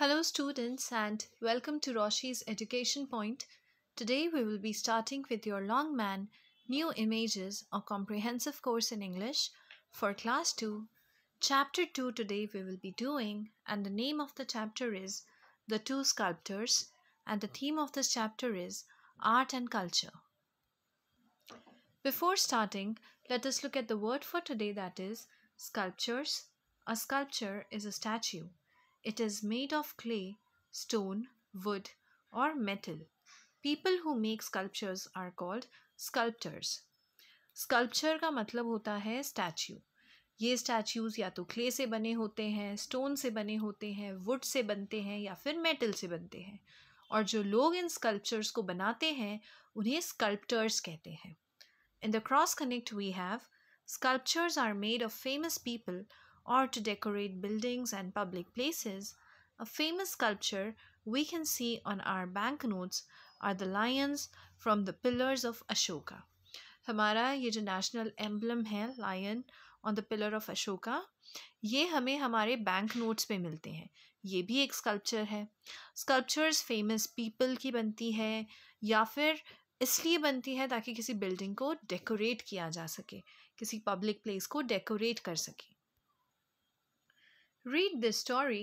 Hello students and welcome to Roshi's Education Point. Today we will be starting with your Longman New Images a comprehensive course in English for class 2. Chapter 2 today we will be doing and the name of the chapter is The Two Sculptors and the theme of this chapter is Art and Culture. Before starting, let us look at the word for today that is sculptures. A sculpture is a statue. It is made of clay, stone, wood, or metal. People who make sculptures are called sculptures sculpture का मतलब होता है statue ये statues या तो clay से बने होते हैं स्टोन से बने होते हैं वुड से बनते हैं या फिर मेटल से बनते हैं और जो लोग इन स्कल्पचर्स को बनाते हैं उन्हें स्कल्पटर्स कहते हैं in the cross connect we have sculptures are made of famous people or to decorate buildings and public places, a famous sculpture we can see on our banknotes are the lions from the pillars of Ashoka. Hamara ये जो national emblem है lion on the pillar of Ashoka ये हमें हमारे bank notes पे मिलते हैं ये भी एक स्कल्पचर है स्कल्पचर्स फेमस पीपल की बनती है या फिर इसलिए बनती है ताकि किसी बिल्डिंग को डेकोरेट किया जा सके किसी पब्लिक प्लेस को डेकोरेट कर सके read this story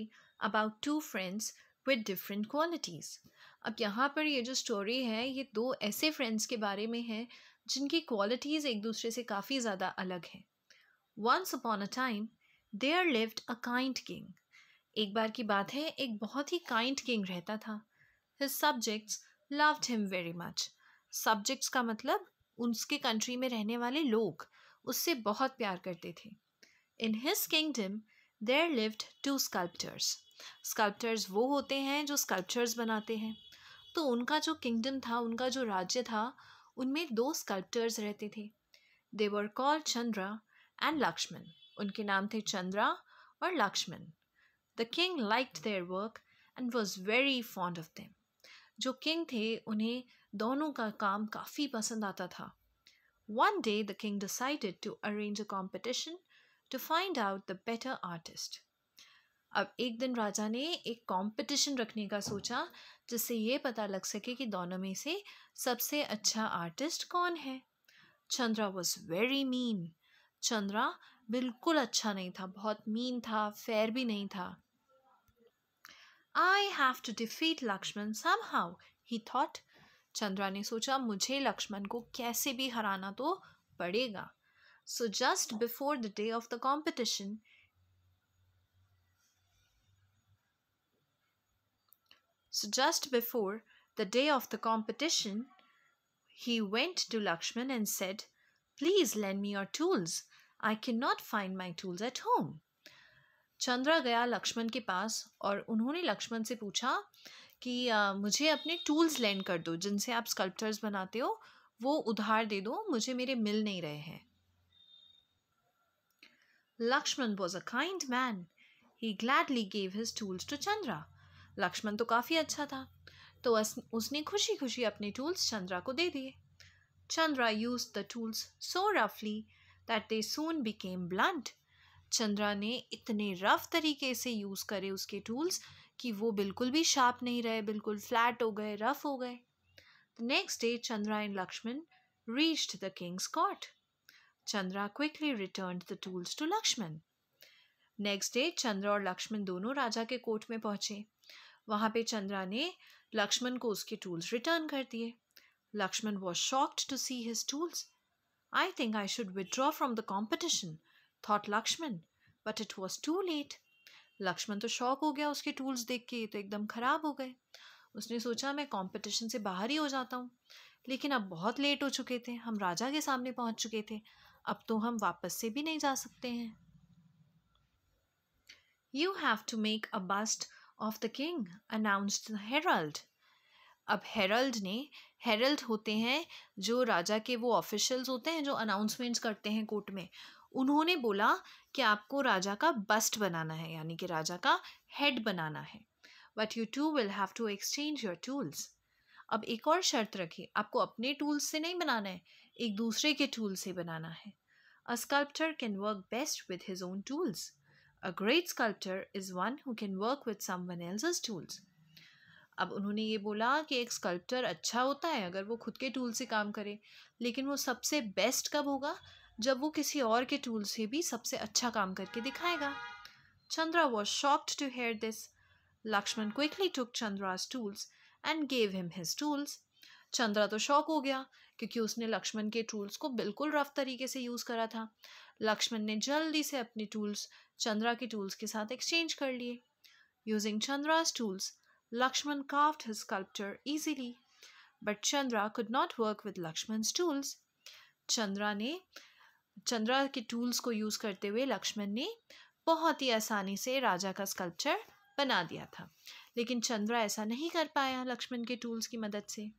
about two friends with different qualities अब यहाँ पर ये जो स्टोरी है ये दो ऐसे फ्रेंड्स के बारे में है जिनकी क्वालिटीज़ एक दूसरे से काफ़ी ज़्यादा अलग हैं once upon a time there are lived a kind king एक बार की बात है एक बहुत ही काइंड किंग रहता था his subjects loved him very much subjects का मतलब उसके कंट्री में रहने वाले लोग उससे बहुत प्यार करते थे in his kingdom there lived two sculptors sculptors वो होते हैं जो स्कल्पचर्स बनाते हैं तो उनका जो किंगडम था उनका जो राज्य था उनमें दो स्कल्पचर्स रहते थे they were called Chandra and Lakshman उनके नाम थे चंद्रा और Lakshman the king liked their work and was very fond of them जो किंग थे उन्हें दोनों का काम काफ़ी पसंद आता था one day the king decided to arrange a competition to find out the better artist अब एक दिन राजा ने एक कंपटीशन रखने का सोचा जिससे ये पता लग सके कि दोनों में से सबसे अच्छा आर्टिस्ट कौन है Chandra was very mean Chandra बिल्कुल अच्छा नहीं था बहुत मीन था फेयर भी नहीं था I have to defeat Lakshman somehow he thought Chandra ने सोचा मुझे लक्ष्मण को कैसे भी हराना तो पड़ेगा So, just before the day of the competition, so just before the day of the competition, he went to Lakshman and said, Please lend me your tools. I cannot find my tools at home. Chandra गया लक्ष्मण के पास और उन्होंने लक्ष्मण से पूछा कि आ, मुझे अपने tools land कर दो जिनसे आप स्कल्पचर्स बनाते हो वो उधार दे दो मुझे मेरे मिल नहीं रहे हैं Lakshman was a kind man he gladly gave his tools to Chandra Lakshman तो काफ़ी अच्छा था तो उसने खुशी खुशी अपने टूल्स चंद्रा को दे दिए Chandra use the tools so रफली that they soon became blunt Chandra ने इतने रफ तरीके से यूज़ करे उसके टूल्स कि वो बिल्कुल भी शार्प नहीं रहे बिल्कुल फ्लैट हो गए रफ हो गए next day Chandra and Lakshman reached the king's court Chandra quickly return the tools to Lakshman next day Chandra और लक्ष्मण दोनों राजा के कोर्ट में पहुंचे वहां पे चंद्रा ने लक्ष्मण को उसके टूल्स रिटर्न कर दिए Lakshman was shocked to see his tools I think I should withdraw from the competition thought Lakshman but it was too late Lakshman तो शॉक हो गया उसके टूल्स देख के तो एकदम ख़राब हो गए उसने सोचा मैं कॉम्पिटिशन से बाहर ही हो जाता हूँ लेकिन अब बहुत लेट हो चुके थे हम राजा के सामने पहुँच चुके थे अब तो हम वापस से भी नहीं जा सकते हैं you have to make a bust of the king announced herald अब हेरल्ड ने हेरल्ड होते हैं जो राजा के वो ऑफिशियल्स होते हैं जो अनाउंसमेंट्स करते हैं कोर्ट में उन्होंने बोला कि आपको राजा का बस्ट बनाना है यानी कि राजा का हेड बनाना है but you two will have to exchange your tools अब एक और शर्त रखी आपको अपने टूल्स से नहीं बनाना है एक दूसरे के टूल से बनाना है a sculptor can work best with his own tools a great sculptor is one who can work with one else tools अब उन्होंने ये बोला कि एक स्कल्प्टर अच्छा होता है अगर वो खुद के टूल से काम करे लेकिन वो सबसे बेस्ट कब होगा जब वो किसी और के टूल से भी सबसे अच्छा काम करके दिखाएगा Chandra was shocked to hear this Lakshman quickly took Chandra's tools and gave him his tools Chandra तो शौक हो गया क्योंकि उसने लक्ष्मण के टूल्स को बिल्कुल रफ तरीके से यूज़ करा था लक्ष्मण ने जल्दी से अपने टूल्स चंद्रा के टूल्स के साथ एक्सचेंज कर लिए using chandra's tools Lakshman craft his sculpture easily but Chandra could not work with Lakshman tools Chandra ने चंद्रा के टूल्स को यूज़ करते हुए लक्ष्मण ने बहुत ही आसानी से राजा का स्कल्पचर बना दिया था लेकिन चंद्रा ऐसा नहीं कर पाया लक्ष्मण के टूल्स की मदद से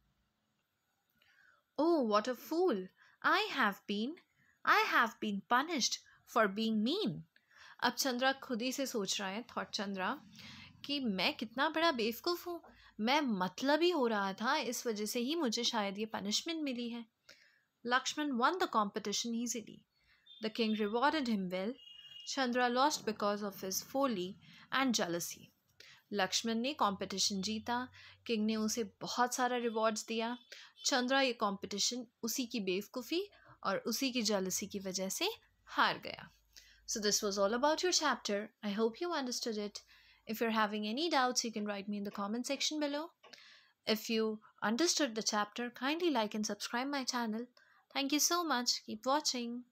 Oh, what a fool! I have been, I have been punished for being mean. अब चंद्रा खुद ही से सोच रहा है थॉट चंद्रा कि मैं कितना बड़ा बेवकूफ़ हूँ मैं मतलब ही हो रहा था इस वजह से ही मुझे शायद ये पनिशमेंट मिली है Lakshman won the competition easily. The king rewarded him well. Chandra lost because of his folly and jealousy. Lakshman ने कंपटीशन जीता किंग ने उसे बहुत सारा रिवॉर्ड्स दिया चंद्रा ये कंपटीशन उसी की बेवकूफ़ी और उसी की जालसी की वजह से हार गया so this was all about your chapter I hope you understood it if you are having any doubts you can write me in the comment section below if you understood the chapter kindly like and subscribe my channel thank you so much keep watching